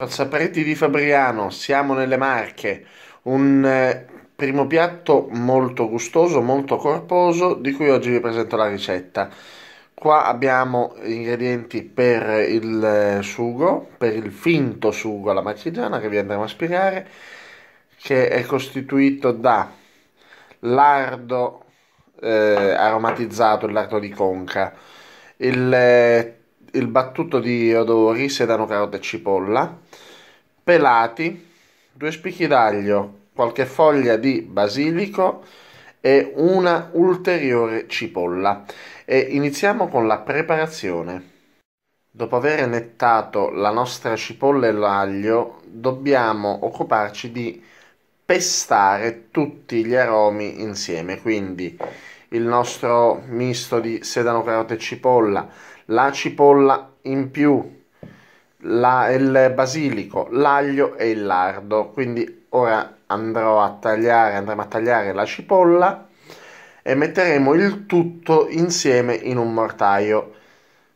Al Sapariti di Fabriano, siamo nelle Marche, un eh, primo piatto molto gustoso, molto corposo, di cui oggi vi presento la ricetta. Qua abbiamo ingredienti per il eh, sugo, per il finto sugo alla marchigiana che vi andremo a spiegare, che è costituito da lardo eh, aromatizzato, il lardo di conca, il eh, il battuto di odori, sedano, carota e cipolla, pelati, due spicchi d'aglio, qualche foglia di basilico e una ulteriore cipolla. E iniziamo con la preparazione. Dopo aver nettato la nostra cipolla e l'aglio, dobbiamo occuparci di pestare tutti gli aromi insieme, quindi il nostro misto di sedano, carota e cipolla, la cipolla in più, la, il basilico, l'aglio e il lardo. Quindi ora andrò a tagliare, andremo a tagliare la cipolla e metteremo il tutto insieme in un mortaio.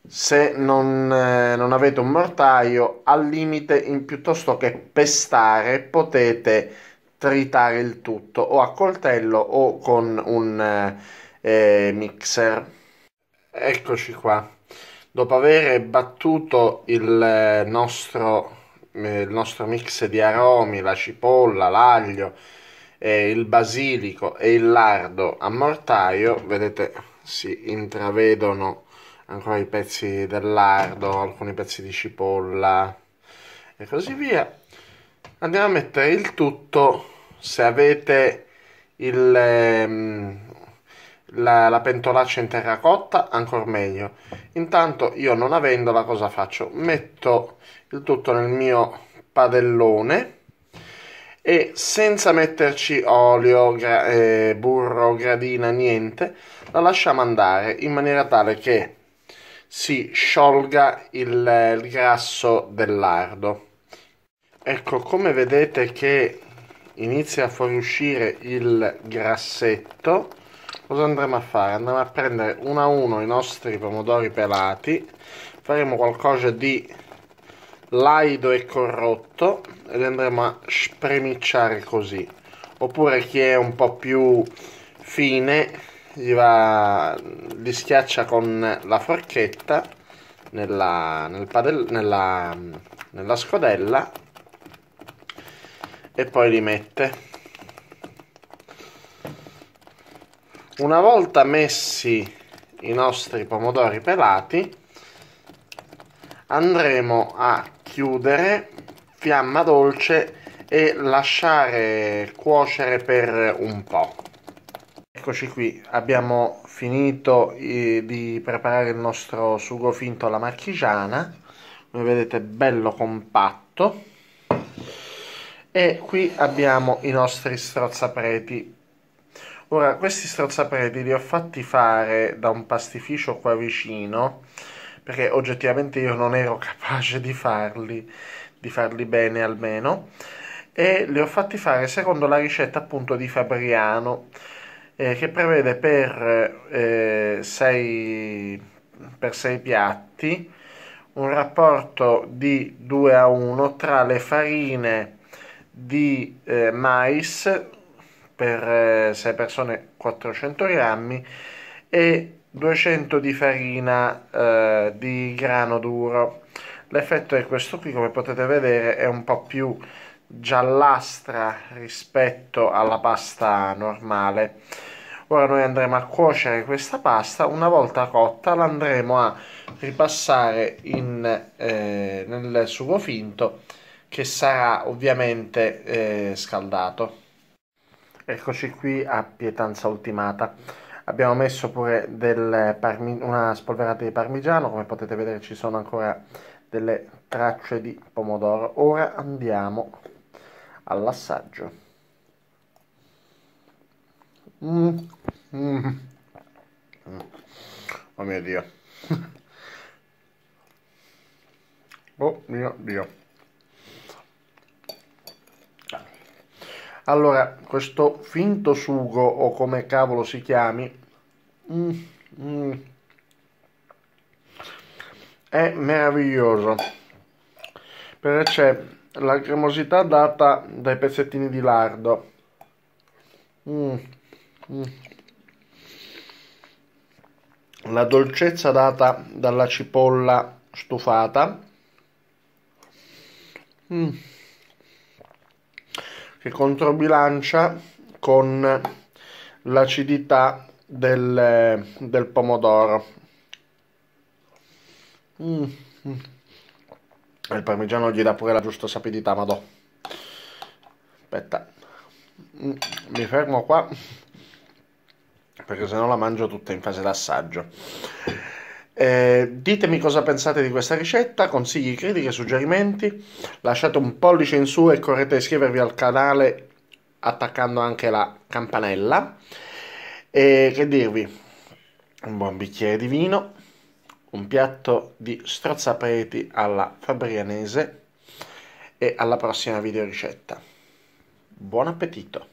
Se non, eh, non avete un mortaio, al limite, in, piuttosto che pestare, potete tritare il tutto o a coltello o con un eh, eh mixer. Eccoci qua dopo aver battuto il eh, nostro, eh, il nostro mix di aromi, la cipolla, l'aglio, il basilico e il lardo a mortaio, vedete si intravedono ancora i pezzi del lardo, alcuni pezzi di cipolla e così via. Andiamo a mettere il tutto, se avete il, ehm, la, la pentolaccia in terracotta ancora meglio. Intanto io non avendola cosa faccio? Metto il tutto nel mio padellone e senza metterci olio, gra- eh, burro, gradina, niente, la lasciamo andare in maniera tale che si sciolga il, il grasso del lardo. Ecco, come vedete che inizia a fuoriuscire il grassetto, cosa andremo a fare? Andremo a prendere uno a uno i nostri pomodori pelati, faremo qualcosa di laido e corrotto e li andremo a spremicciare così. Oppure chi è un po' più fine gli, va, li schiaccia con la forchetta nella, nel padel, nella, nella scodella e poi li mette. una volta messi i nostri pomodori pelati andremo a chiudere fiamma dolce e lasciare cuocere per un po' eccoci qui abbiamo finito eh, di preparare il nostro sugo finto alla marchigiana come vedete bello compatto e qui abbiamo i nostri strozzapreti Ora, questi strazzapelli li ho fatti fare da un pastificio qua vicino, perché oggettivamente io non ero capace di farli, di farli bene almeno, e li ho fatti fare secondo la ricetta appunto di Fabriano, eh, che prevede per 6 eh, piatti un rapporto di 2 a 1 tra le farine di eh, mais per 6 eh, persone 400 grammi e 200 di farina eh, di grano duro l'effetto è questo qui come potete vedere è un po' più giallastra rispetto alla pasta normale ora noi andremo a cuocere questa pasta una volta cotta l'andremo a ripassare in, eh, nel sugo finto che sarà ovviamente eh, scaldato Eccoci qui a Pietanza Ultimata. Abbiamo messo pure una spolverata di parmigiano, come potete vedere ci sono ancora delle tracce di pomodoro. Ora andiamo all'assaggio. Mm. Mm. Oh mio Dio. oh mio Dio. Allora, questo finto sugo, o come cavolo si chiami, mm, mm, è meraviglioso, perché c'è la cremosità data dai pezzettini di lardo. Mm, mm. la dolcezza data dalla cipolla stufata. Mm che controbilancia con l'acidità del, del pomodoro. Mm. mm. Il parmigiano gli dà pure la giusta sapidità, ma do. Aspetta, mm, mi fermo qua perché se no la mangio tutta in fase d'assaggio. Eh, ditemi cosa pensate di questa ricetta, consigli, critiche, suggerimenti. Lasciate un pollice in su e correte a iscrivervi al canale attaccando anche la campanella. E che dirvi? Un buon bicchiere di vino, un piatto di strozzapreti alla fabrianese e alla prossima video ricetta. Buon appetito!